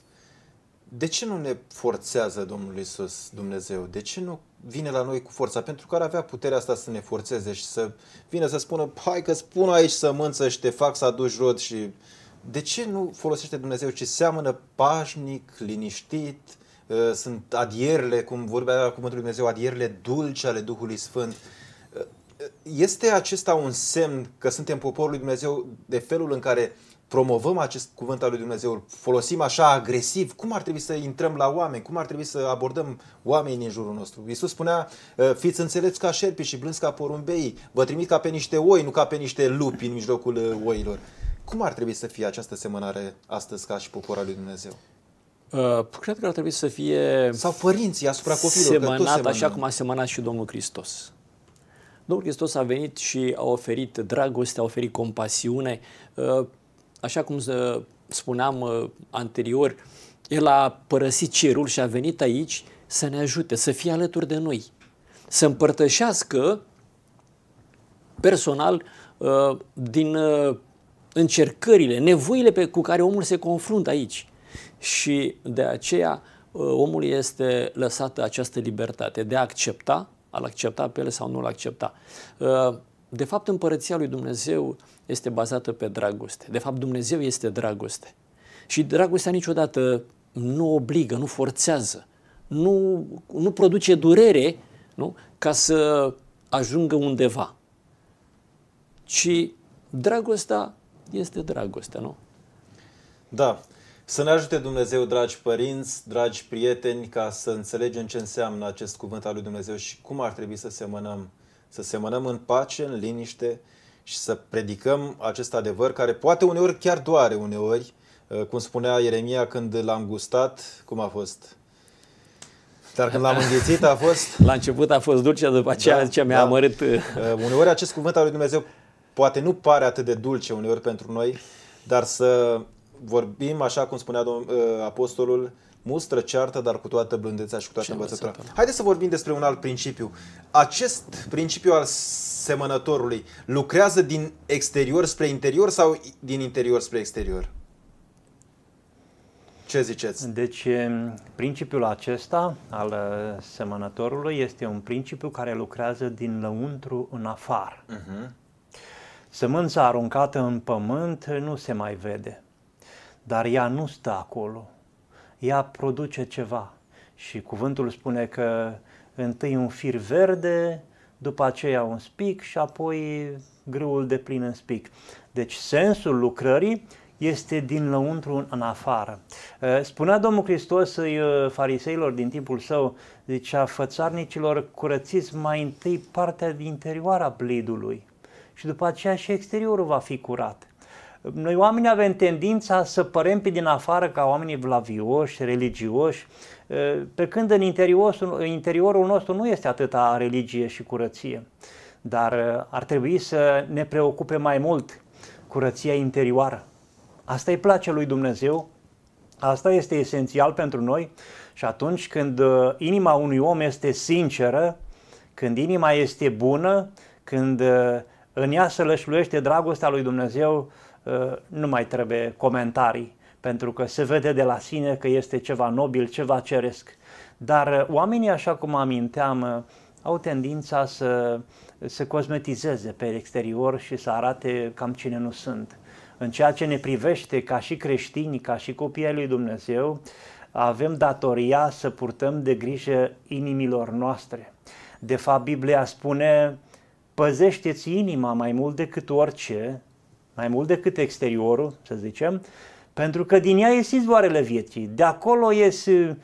de ce nu ne forțează Domnul Isus Dumnezeu? De ce nu vine la noi cu forța? Pentru că ar avea puterea asta să ne forțeze și să vină să spună, hai că spun aici sămânță și te fac să aduci rod și... De ce nu folosește Dumnezeu ce seamănă pașnic, liniștit, ă, sunt adierile, cum vorbea cuvântul Dumnezeu, adierile dulce ale Duhului Sfânt. Ă, ă, este acesta un semn că suntem poporul lui Dumnezeu de felul în care promovăm acest cuvânt al lui Dumnezeu, îl folosim așa agresiv, cum ar trebui să intrăm la oameni, cum ar trebui să abordăm oamenii în jurul nostru. Iisus spunea, eh, fiți înțelepți ca șerpi și blânzi ca porumbei, vă trimit ca pe niște oi, nu ca pe niște lupi în mijlocul eh, oilor. Cum ar trebui să fie această semănare astăzi ca și poporul lui Dumnezeu? Uh, cred că ar trebui să fie sau părinții asupra copilor, semănat așa cum a semănat și Domnul Hristos. Domnul Hristos a venit și a oferit dragoste, a oferit compasiune, uh, așa cum uh, spuneam uh, anterior, el a părăsit cerul și a venit aici să ne ajute, să fie alături de noi, să împărtășească personal uh, din încercările, nevoile pe, cu care omul se confruntă aici. Și de aceea omul este lăsată această libertate de a accepta, a-l accepta pe el sau nu-l accepta. De fapt, împărăția lui Dumnezeu este bazată pe dragoste. De fapt, Dumnezeu este dragoste. Și dragostea niciodată nu obligă, nu forțează, nu, nu produce durere nu? ca să ajungă undeva. Ci dragostea este dragostea, nu? Da. Să ne ajute Dumnezeu, dragi părinți, dragi prieteni, ca să înțelegem ce înseamnă acest cuvânt al lui Dumnezeu și cum ar trebui să semănăm să semănăm în pace, în liniște și să predicăm acest adevăr care poate uneori chiar doare uneori, uh, cum spunea Ieremia când l-am gustat, cum a fost? Dar când l-am înghețit a fost... *laughs* La început a fost dulce, după aceea da, ce mi-a da. amărât... Uh. Uh, uneori acest cuvânt al lui Dumnezeu poate nu pare atât de dulce uneori pentru noi, dar să vorbim, așa cum spunea apostolul, mustră, ceartă, dar cu toată blândețea și cu toată învățătura. Haideți să vorbim despre un alt principiu. Acest principiu al semănătorului lucrează din exterior spre interior sau din interior spre exterior? Ce ziceți? Deci, principiul acesta al uh, semănătorului este un principiu care lucrează din lăuntru în afară. Uh-huh. Sămânța aruncată în pământ nu se mai vede, dar ea nu stă acolo ea produce ceva. Și cuvântul spune că întâi un fir verde, după aceea un spic și apoi grâul de plin în spic. Deci sensul lucrării este din lăuntru în afară. Eh, spunea Domnul Hristos eh, fariseilor din timpul său, zicea fățarnicilor, curățiți mai întâi partea interioară a blidului și după aceea și exteriorul va fi curat. Noi oamenii avem tendința să părem pe din afară ca oamenii vlavioși, religioși, pe când în interiorul, interiorul nostru nu este atâta religie și curăție. Dar ar trebui să ne preocupe mai mult curăția interioară. Asta îi place lui Dumnezeu, asta este esențial pentru noi și atunci când inima unui om este sinceră, când inima este bună, când în ea se lășluiește dragostea lui Dumnezeu, Uh, nu mai trebuie comentarii, pentru că se vede de la sine că este ceva nobil, ceva ceresc. Dar uh, oamenii, așa cum aminteam, uh, au tendința să se cosmetizeze pe exterior și să arate cam cine nu sunt. În ceea ce ne privește ca și creștini, ca și copii ai lui Dumnezeu, avem datoria să purtăm de grijă inimilor noastre. De fapt, Biblia spune, păzește-ți inima mai mult decât orice, mai mult decât exteriorul, să zicem, pentru că din ea ies izvoarele vieții. De acolo ies e,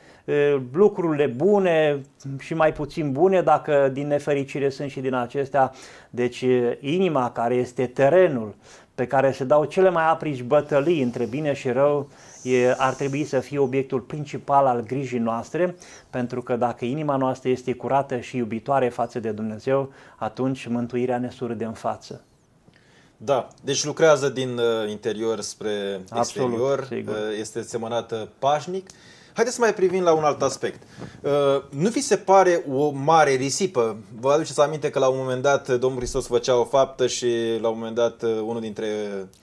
lucrurile bune și mai puțin bune, dacă din nefericire sunt și din acestea. Deci inima care este terenul pe care se dau cele mai aprici bătălii între bine și rău, e, ar trebui să fie obiectul principal al grijii noastre, pentru că dacă inima noastră este curată și iubitoare față de Dumnezeu, atunci mântuirea ne surde în față. Da, deci lucrează din uh, interior spre Absolut, exterior, uh, este semănată pașnic. Haideți să mai privim la un alt aspect. Uh, nu vi se pare o mare risipă? Vă aduceți aminte că la un moment dat uh, Domnul Hristos făcea o faptă și la un moment dat unul dintre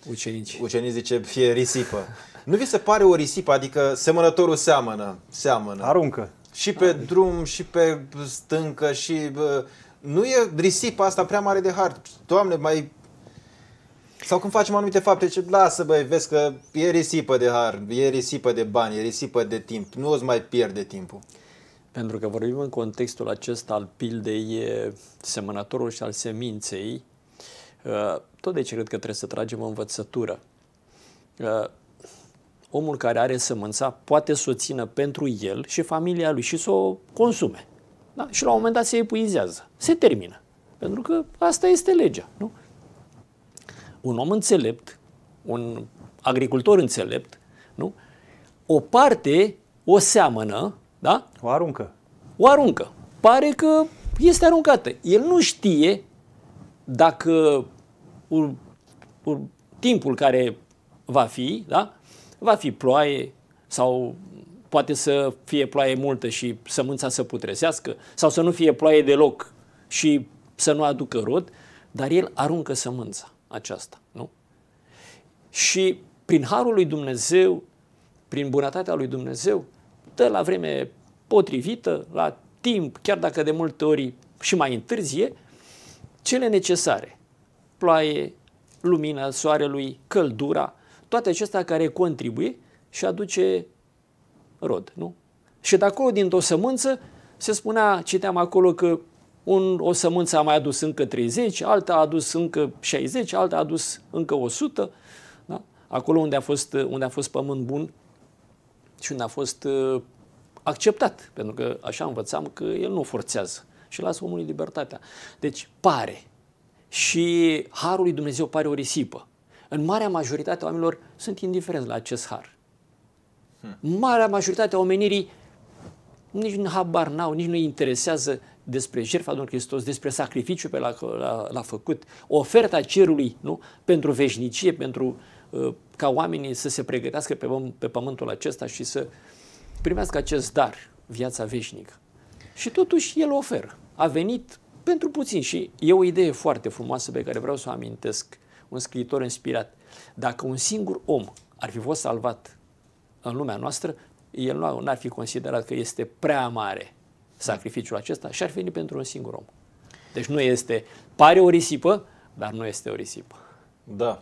ucenici, ucenici zice fie risipă. Nu vi se pare o risipă? Adică semănătorul seamănă, seamănă. Aruncă. Și pe Aruncă. Da. drum, și pe stâncă, și... Nu e risipa asta prea mare de hart. Doamne, mai sau când facem anumite fapte, ce lasă băi, vezi că e risipă de har, e risipă de bani, e risipă de timp, nu îți mai pierde timpul. Pentru că vorbim în contextul acesta al pildei semănătorul și al seminței, uh, tot de ce cred că trebuie să tragem o învățătură. Uh, omul care are sămânța poate să o țină pentru el și familia lui și să o consume. Da? Și la un moment dat se epuizează, se termină. Pentru că asta este legea. Nu? un om înțelept, un agricultor înțelept, nu? o parte o seamănă, da? O aruncă. O aruncă. Pare că este aruncată. El nu știe dacă ur, ur, timpul care va fi, da? va fi ploaie sau poate să fie ploaie multă și sămânța să putrezească sau să nu fie ploaie deloc și să nu aducă rod, dar el aruncă sămânța aceasta, nu? Și prin harul lui Dumnezeu, prin bunătatea lui Dumnezeu, dă la vreme potrivită, la timp, chiar dacă de multe ori și mai întârzie, cele necesare. Ploaie, lumina soarelui, căldura, toate acestea care contribuie și aduce rod, nu? Și de acolo, din o sămânță, se spunea, citeam acolo că un, o sămânță a mai adus încă 30, alta a adus încă 60, alta a adus încă 100. Da? Acolo unde a, fost, unde a fost pământ bun și unde a fost uh, acceptat, pentru că așa învățam că el nu forțează și lasă omului libertatea. Deci pare și harul lui Dumnezeu pare o risipă. În marea majoritate a oamenilor sunt indiferenți la acest har. Hmm. Marea majoritate a omenirii nici nu habar n-au, nici nu-i interesează despre jertfa Domnului Hristos, despre sacrificiul pe la l-a, l-a făcut, oferta cerului nu? pentru veșnicie, pentru uh, ca oamenii să se pregătească pe, pe pământul acesta și să primească acest dar, viața veșnică. Și totuși el oferă. A venit pentru puțin și e o idee foarte frumoasă pe care vreau să o amintesc. Un scriitor inspirat. Dacă un singur om ar fi fost salvat în lumea noastră, el nu ar fi considerat că este prea mare sacrificiul acesta și ar veni pentru un singur om. Deci nu este, pare o risipă, dar nu este o risipă. Da.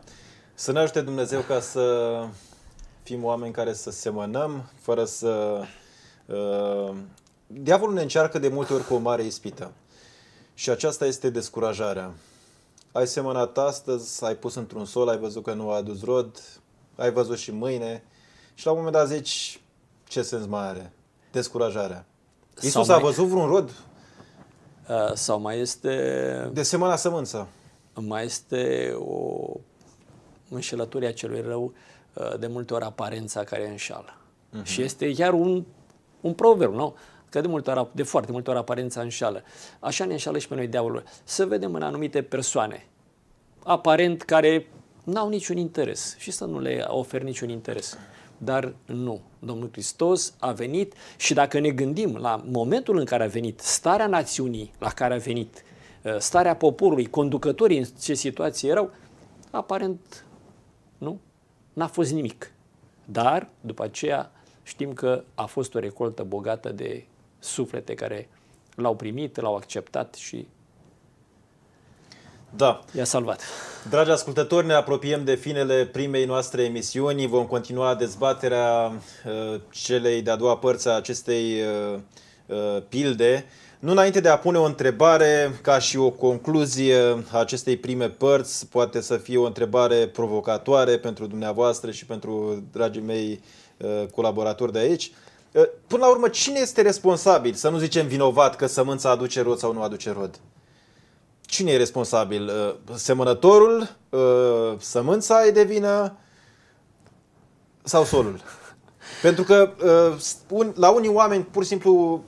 Să ne ajute Dumnezeu ca să fim oameni care să semănăm, fără să... Uh, diavolul ne încearcă de multe ori cu o mare ispită. Și aceasta este descurajarea. Ai semănat astăzi, ai pus într-un sol, ai văzut că nu a adus rod, ai văzut și mâine și la un moment dat zici ce sens mai are? Descurajarea. Isus a văzut vreun rod? Uh, sau mai este... De semăna sămânță. Mai este o înșelătoria celui rău, uh, de multe ori aparența care înșală. Uh-huh. Mhm. Și este chiar un, un proverb, nu? Că de, multe ori, de foarte multe ori aparența înșală. Așa ne înșală și pe noi diavolul. Să vedem în anumite persoane, aparent, care n-au niciun interes și să nu le ofer niciun interes. Dar nu. Domnul Hristos a venit și dacă ne gândim la momentul în care a venit, starea națiunii la care a venit, uh, starea poporului, conducătorii în ce situație erau, aparent nu, n-a fost nimic. Dar, după aceea, știm că a fost o recoltă bogată de suflete care l-au primit, l-au acceptat și da. I-a salvat. Dragi ascultători, ne apropiem de finele primei noastre emisiuni. Vom continua dezbaterea uh, celei de-a doua părți a acestei uh, uh, pilde. Nu înainte de a pune o întrebare ca și o concluzie a acestei prime părți, poate să fie o întrebare provocatoare pentru dumneavoastră și pentru dragii mei uh, colaboratori de aici. Uh, până la urmă, cine este responsabil? Să nu zicem vinovat că sămânța aduce rod sau nu aduce rod cine e responsabil? Uh, semănătorul? Uh, sămânța e de vină? Sau solul? *laughs* Pentru că uh, la unii oameni, pur și simplu,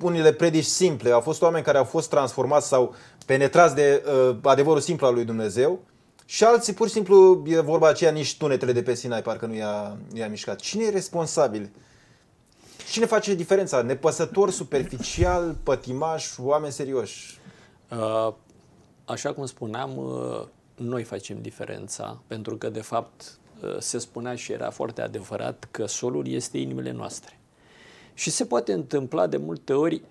unele predici simple, au fost oameni care au fost transformați sau penetrați de adevărul simplu al lui Dumnezeu și alții, pur și simplu, e vorba aceea, nici tunetele de pe Sinai parcă nu i-a, i-a mișcat. Cine e responsabil? Cine face diferența? Nepăsător, superficial, pătimaș, oameni serioși? Uh, Așa cum spuneam, uh, noi facem diferența, pentru că, de fapt, uh, se spunea și era foarte adevărat că solul este inimile noastre. Și se poate întâmpla de multe ori,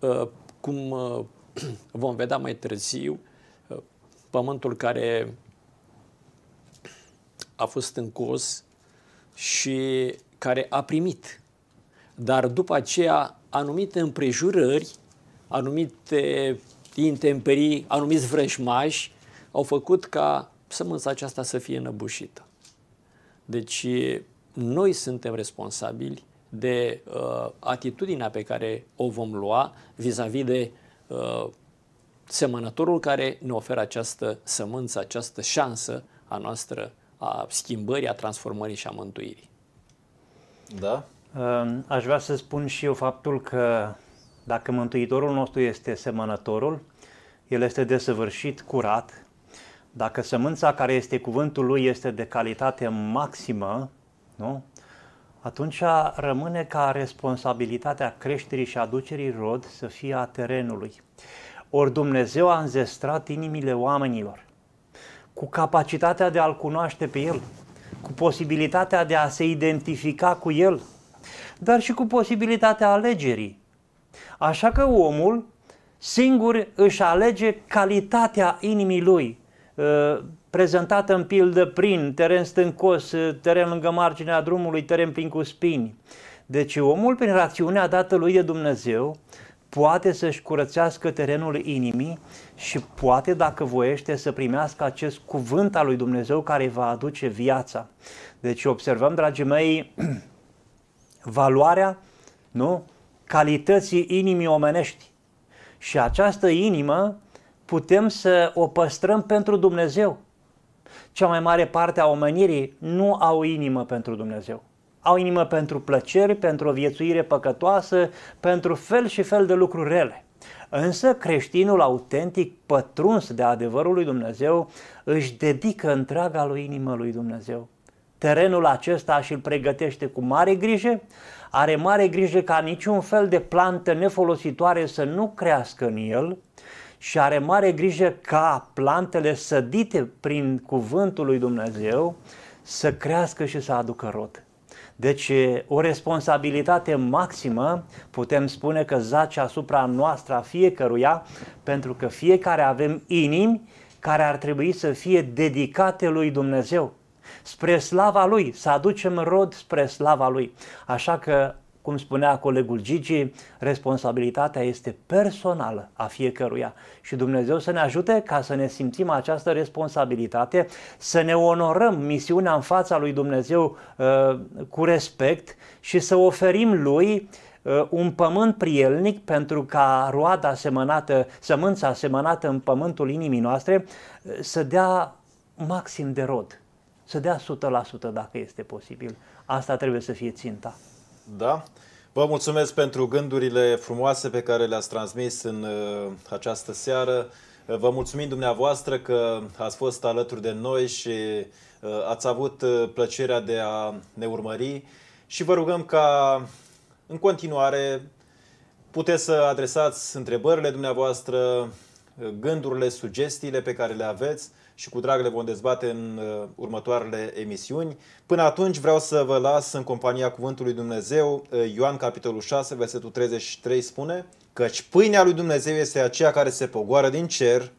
uh, cum *clears throat* vom vedea mai târziu, pământul care a fost încos și care a primit. Dar după aceea, anumite împrejurări, anumite intemperii, anumiți vrăjmași, au făcut ca sămânța aceasta să fie înăbușită. Deci noi suntem responsabili de uh, atitudinea pe care o vom lua vis-a-vis -vis de uh, semănătorul care ne oferă această sămânță, această șansă a noastră a schimbării, a transformării și a mântuirii. Da? Um, aș vrea să spun și eu faptul că dacă Mântuitorul nostru este semănătorul, el este desăvârșit, curat. Dacă sămânța care este cuvântul lui este de calitate maximă, nu? atunci rămâne ca responsabilitatea creșterii și aducerii rod să fie a terenului. Ori Dumnezeu a înzestrat inimile oamenilor cu capacitatea de a-L cunoaște pe El, cu posibilitatea de a se identifica cu El, dar și cu posibilitatea alegerii Așa că omul singur își alege calitatea inimii lui, uh, prezentată în pildă prin teren stâncos, uh, teren lângă marginea drumului, teren plin cu spini. Deci omul, prin rațiunea dată lui de Dumnezeu, poate să-și curățească terenul inimii și poate, dacă voiește, să primească acest cuvânt al lui Dumnezeu care va aduce viața. Deci observăm, dragii mei, *clears throat* valoarea, nu? calității inimii omenești. Și această inimă putem să o păstrăm pentru Dumnezeu. Cea mai mare parte a omenirii nu au inimă pentru Dumnezeu. Au inimă pentru plăceri, pentru o viețuire păcătoasă, pentru fel și fel de lucruri rele. Însă creștinul autentic, pătruns de adevărul lui Dumnezeu, își dedică întreaga lui inimă lui Dumnezeu. Terenul acesta și îl pregătește cu mare grijă, are mare grijă ca niciun fel de plantă nefolositoare să nu crească în el și are mare grijă ca plantele sădite prin cuvântul lui Dumnezeu să crească și să aducă rod. Deci o responsabilitate maximă, putem spune că zace asupra noastră a fiecăruia, pentru că fiecare avem inimi care ar trebui să fie dedicate lui Dumnezeu spre slava Lui, să aducem rod spre slava Lui. Așa că, cum spunea colegul Gigi, responsabilitatea este personală a fiecăruia și Dumnezeu să ne ajute ca să ne simțim această responsabilitate, să ne onorăm misiunea în fața lui Dumnezeu uh, cu respect și să oferim Lui uh, un pământ prielnic pentru ca roada semănată, sămânța semănată în pământul inimii noastre uh, să dea maxim de rod să dea 100% dacă este posibil. Asta trebuie să fie ținta. Da. Vă mulțumesc pentru gândurile frumoase pe care le-ați transmis în uh, această seară. Uh, vă mulțumim dumneavoastră că ați fost alături de noi și uh, ați avut uh, plăcerea de a ne urmări și vă rugăm ca în continuare puteți să adresați întrebările dumneavoastră, uh, gândurile, sugestiile pe care le aveți și cu drag le vom dezbate în uh, următoarele emisiuni. Până atunci vreau să vă las în compania Cuvântului Dumnezeu. Uh, Ioan capitolul 6, versetul 33 spune Căci pâinea lui Dumnezeu este aceea care se pogoară din cer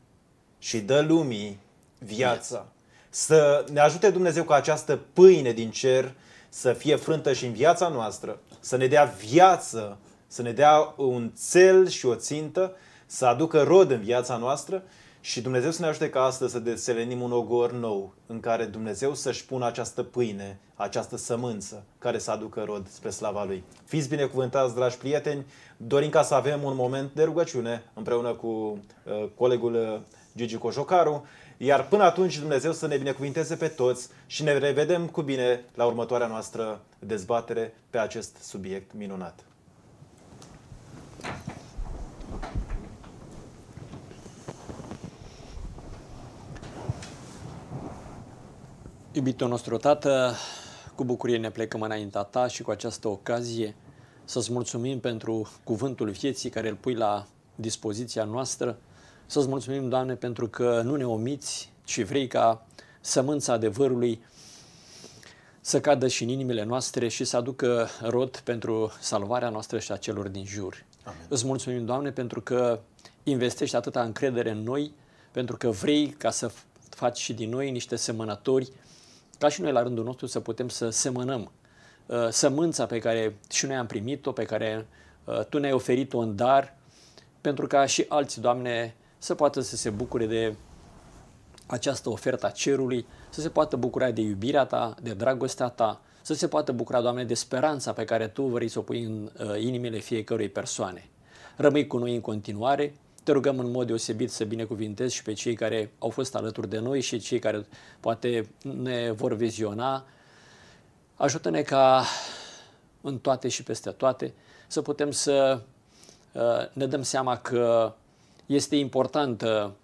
și dă lumii viața. Să ne ajute Dumnezeu ca această pâine din cer să fie frântă și în viața noastră, să ne dea viață, să ne dea un cel și o țintă, să aducă rod în viața noastră și Dumnezeu să ne ajute ca astăzi să deselenim un ogor nou în care Dumnezeu să-și pună această pâine, această sămânță care să aducă rod spre slava Lui. Fiți binecuvântați, dragi prieteni! Dorim ca să avem un moment de rugăciune împreună cu uh, colegul uh, Gigi Cojocaru, iar până atunci Dumnezeu să ne binecuvinteze pe toți și ne revedem cu bine la următoarea noastră dezbatere pe acest subiect minunat. Iubitul nostru Tată, cu bucurie ne plecăm înaintea Ta și cu această ocazie să-ți mulțumim pentru cuvântul vieții care îl pui la dispoziția noastră, să-ți mulțumim, Doamne, pentru că nu ne omiți, ci vrei ca sămânța adevărului să cadă și în inimile noastre și să aducă rod pentru salvarea noastră și a celor din jur. Amen. Îți mulțumim, Doamne, pentru că investești atâta încredere în noi, pentru că vrei ca să faci și din noi niște semănători ca și noi la rândul nostru să putem să semănăm uh, sămânța pe care și noi am primit-o, pe care uh, Tu ne-ai oferit-o în dar, pentru ca și alții, Doamne, să poată să se bucure de această ofertă a cerului, să se poată bucura de iubirea Ta, de dragostea Ta, să se poată bucura, Doamne, de speranța pe care Tu vrei să o pui în uh, inimile fiecărui persoane. Rămâi cu noi în continuare, te rugăm în mod deosebit să binecuvintezi și pe cei care au fost alături de noi și cei care poate ne vor viziona. Ajută-ne ca în toate și peste toate să putem să uh, ne dăm seama că este importantă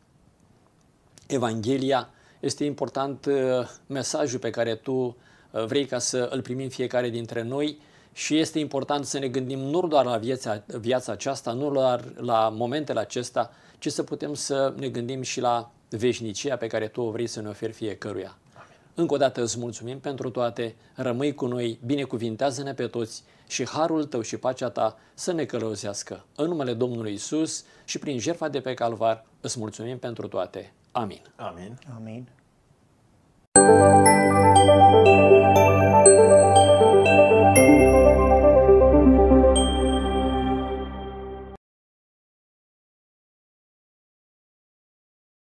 Evanghelia, este important uh, mesajul pe care tu uh, vrei ca să îl primim fiecare dintre noi și este important să ne gândim nu doar la viața, viața aceasta, nu doar la momentele acesta, ci să putem să ne gândim și la veșnicia pe care Tu o vrei să ne oferi fiecăruia. Amin. Încă o dată îți mulțumim pentru toate, rămâi cu noi, binecuvintează-ne pe toți și harul Tău și pacea Ta să ne călăuzească. În numele Domnului Isus și prin jertfa de pe calvar îți mulțumim pentru toate. Amin. Amin. Amin. Amin.